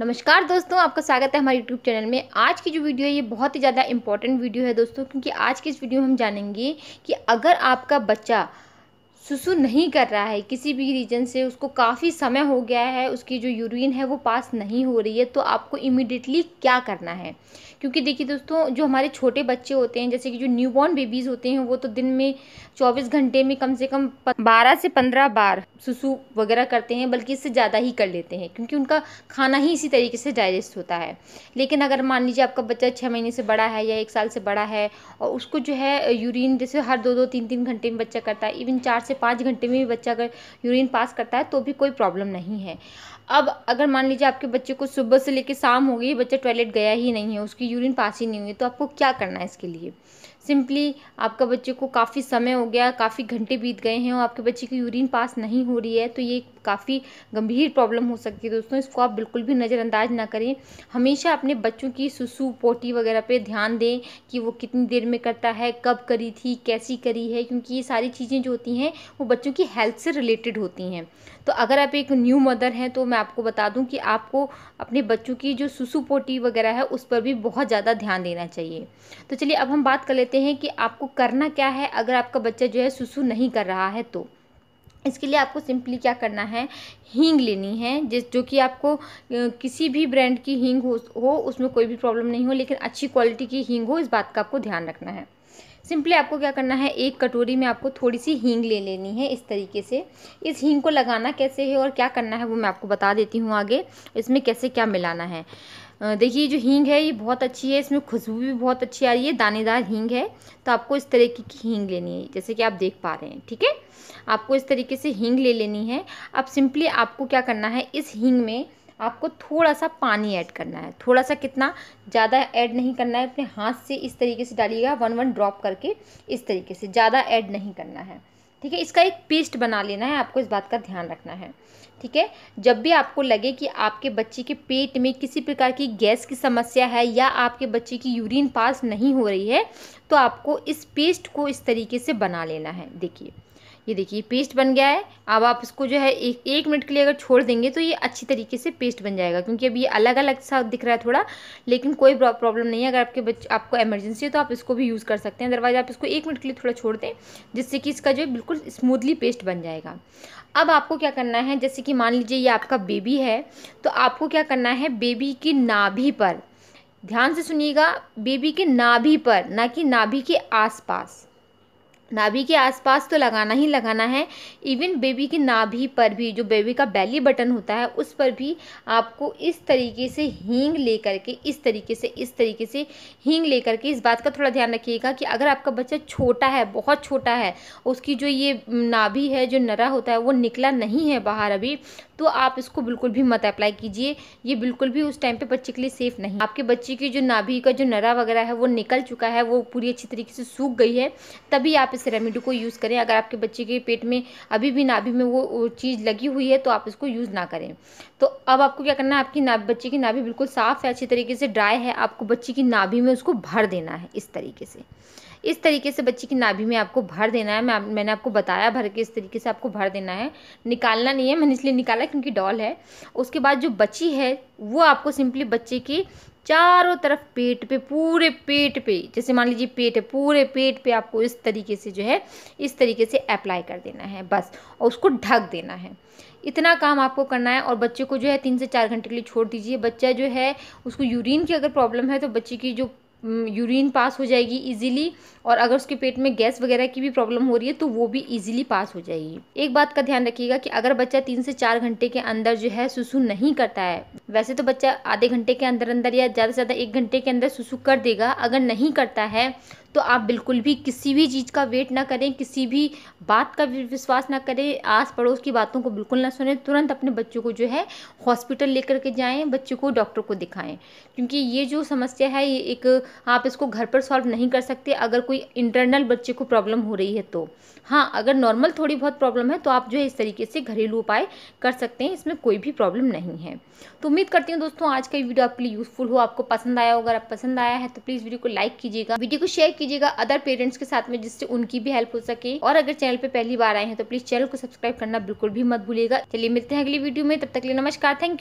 नमस्कार दोस्तों आपका स्वागत है हमारे यूट्यूब चैनल में आज की जो वीडियो है ये बहुत ही ज़्यादा इंपॉर्टेंट वीडियो है दोस्तों क्योंकि आज की इस वीडियो में हम जानेंगे कि अगर आपका बच्चा सुसु नहीं कर रहा है किसी भी रीजन से उसको काफ़ी समय हो गया है उसकी जो यूरिन है वो पास नहीं हो रही है तो आपको इमिडिएटली क्या करना है क्योंकि देखिए दोस्तों जो हमारे छोटे बच्चे होते हैं जैसे कि जो न्यू बॉर्न बेबीज़ होते हैं वो तो दिन में चौबीस घंटे में कम से कम बारह से पंद्रह बार सुसु वगैरह करते हैं बल्कि इससे ज़्यादा ही कर लेते हैं क्योंकि उनका खाना ही इसी तरीके से डाइजेस्ट होता है लेकिन अगर मान लीजिए आपका बच्चा छः महीने से बड़ा है या एक साल से बड़ा है और उसको जो है यूरिन जैसे हर दो दो तीन तीन घंटे में बच्चा करता है इवन चार से से पाँच घंटे में भी बच्चा अगर यूरिन पास करता है तो भी कोई प्रॉब्लम नहीं है अब अगर मान लीजिए आपके बच्चे को सुबह से लेकर शाम हो गई बच्चा टॉयलेट गया ही नहीं है उसकी यूरिन पास ही नहीं हुई तो आपको क्या करना है इसके लिए सिंपली आपका बच्चे को काफ़ी समय हो गया काफ़ी घंटे बीत गए हैं और आपके बच्चे की यूरिन पास नहीं हो रही है तो ये काफ़ी गंभीर प्रॉब्लम हो सकती है दोस्तों इसको आप बिल्कुल भी नज़रअंदाज ना करें हमेशा अपने बच्चों की सुसु पोटी वगैरह पे ध्यान दें कि वो कितनी देर में करता है कब करी थी कैसी करी है क्योंकि ये सारी चीज़ें जो होती हैं वो बच्चों की हेल्थ से रिलेटेड होती हैं तो अगर आप एक न्यू मदर हैं तो मैं आपको बता दूँ कि आपको अपने बच्चों की जो सुसु पोटी वगैरह है उस पर भी बहुत ज़्यादा ध्यान देना चाहिए तो चलिए अब हम बात कर लेते देते हैं कि आपको करना क्या है अगर आपका बच्चा जो है सुसु नहीं कर रहा है तो इसके लिए आपको सिंपली क्या करना है हींग लेनी है जिस जो कि आपको किसी भी ब्रांड की हींग हो, हो उसमें कोई भी प्रॉब्लम नहीं हो लेकिन अच्छी क्वालिटी की हींग हो इस बात का आपको ध्यान रखना है सिंपली आपको क्या करना है एक कटोरी में आपको थोड़ी सी हींग ले लेनी है इस तरीके से इस हींग को लगाना कैसे है और क्या करना है वो मैं आपको बता देती हूँ आगे इसमें कैसे क्या मिलाना है देखिए जो हींग है ये बहुत अच्छी है इसमें खुशबू भी बहुत अच्छी आ रही है दानेदार हींग है तो आपको इस तरीके की हींग लेनी है जैसे कि आप देख पा रहे हैं ठीक है आपको इस तरीके से हींग ले लेनी है अब सिंपली आपको क्या करना है इस हींग में आपको थोड़ा सा पानी ऐड करना है थोड़ा सा कितना ज़्यादा ऐड नहीं करना है अपने हाथ से इस तरीके से डालिएगा वन वन ड्रॉप करके इस तरीके से ज़्यादा ऐड नहीं करना है ठीक है इसका एक पेस्ट बना लेना है आपको इस बात का ध्यान रखना है ठीक है जब भी आपको लगे कि आपके बच्चे के पेट में किसी प्रकार की गैस की समस्या है या आपके बच्चे की यूरिन पास नहीं हो रही है तो आपको इस पेस्ट को इस तरीके से बना लेना है देखिए ये देखिए पेस्ट बन गया है अब आप इसको जो है एक एक मिनट के लिए अगर छोड़ देंगे तो ये अच्छी तरीके से पेस्ट बन जाएगा क्योंकि अभी ये अलग अलग सा दिख रहा है थोड़ा लेकिन कोई प्रॉब्लम नहीं है अगर आपके बच्चे आपको इमरजेंसी है तो आप इसको भी यूज़ कर सकते हैं अदरवाइज आप इसको एक मिनट के लिए थोड़ा छोड़ दें जिससे कि इसका जो है बिल्कुल स्मूथली पेस्ट बन जाएगा अब आपको क्या करना है जैसे कि मान लीजिए ये आपका बेबी है तो आपको क्या करना है बेबी की नाभी पर ध्यान से सुनिएगा बेबी के नाभी पर ना कि नाभि के आसपास नाभि के आसपास तो लगाना ही लगाना है इवन बेबी की नाभि पर भी जो बेबी का बैली बटन होता है उस पर भी आपको इस तरीके से हींग ले करके इस तरीके से इस तरीके से हींग ले करके इस बात का थोड़ा ध्यान रखिएगा कि अगर आपका बच्चा छोटा है बहुत छोटा है उसकी जो ये नाभि है जो नरा होता है वो निकला नहीं है बाहर अभी तो आप इसको बिल्कुल भी मत अप्लाई कीजिए ये बिल्कुल भी उस टाइम पे बच्चे के लिए सेफ़ नहीं आपके बच्चे की जो नाभि का जो नरा वगैरह है वो निकल चुका है वो पूरी अच्छी तरीके से सूख गई है तभी आप इस इस रेमेडी को यूज़ करें अगर आपके बच्चे के पेट में अभी भी नाभि में वो चीज़ लगी हुई है तो आप इसको यूज़ ना करें तो अब आपको क्या करना है आपकी बच्चे की नाभि बिल्कुल साफ़ है अच्छी तरीके से ड्राई है आपको बच्चे की नाभि में उसको भर देना है इस तरीके से इस तरीके से बच्चे की नाभि में आपको भर देना है मैं मैंने आपको बताया भर के इस तरीके से आपको भर देना है निकालना नहीं है मैंने इसलिए निकाला क्योंकि डॉल है उसके बाद जो बची है वो आपको सिंपली बच्चे की चारों तरफ पेट पे पूरे पेट पे जैसे मान लीजिए पेट है पूरे पेट पे आपको इस तरीके से जो है इस तरीके से अप्लाई कर देना है बस और उसको ढक देना है इतना काम आपको करना है और बच्चे को जो है तीन से चार घंटे के लिए छोड़ दीजिए बच्चा जो है उसको यूरिन की अगर प्रॉब्लम है तो बच्चे की जो यूरिन पास हो जाएगी इजीली और अगर उसके पेट में गैस वगैरह की भी प्रॉब्लम हो रही है तो वो भी इजीली पास हो जाएगी एक बात का ध्यान रखिएगा कि अगर बच्चा तीन से चार घंटे के अंदर जो है सुसु नहीं करता है वैसे तो बच्चा आधे घंटे के अंदर अंदर या ज़्यादा से ज़्यादा एक घंटे के अंदर सुसु कर देगा अगर नहीं करता है तो आप बिल्कुल भी किसी भी चीज़ का वेट ना करें किसी भी बात का विश्वास ना करें आस पड़ोस की बातों को बिल्कुल ना सुने तुरंत अपने बच्चों को जो है हॉस्पिटल लेकर के जाएँ बच्चों को डॉक्टर को दिखाएँ क्योंकि ये जो समस्या है ये एक आप इसको घर पर सॉल्व नहीं कर सकते अगर कोई इंटरनल बच्चे को प्रॉब्लम हो रही है तो हाँ अगर नॉर्मल थोड़ी बहुत प्रॉब्लम है तो आप जो है इस तरीके से घरेलू उपाय कर सकते हैं इसमें कोई भी प्रॉब्लम नहीं है तो उम्मीद करती हूँ दोस्तों आज का ये वीडियो आपके लिए यूज़फुल हो आपको पसंद आया हो अगर आप पसंद आया है तो प्लीज़ वीडियो को लाइक कीजिएगा वीडियो को शेयर कीजिएगा अदर पेरेंट्स के साथ में जिससे उनकी भी हेल्प हो सके और अगर चैनल पर पहली बार आए हैं तो प्लीज चैनल को सब्सक्राइब करना बिल्कुल भी मत भूलिएगा चलिए मिलते हैं अगली वीडियो में तब तक लिए नमस्कार थैंक यू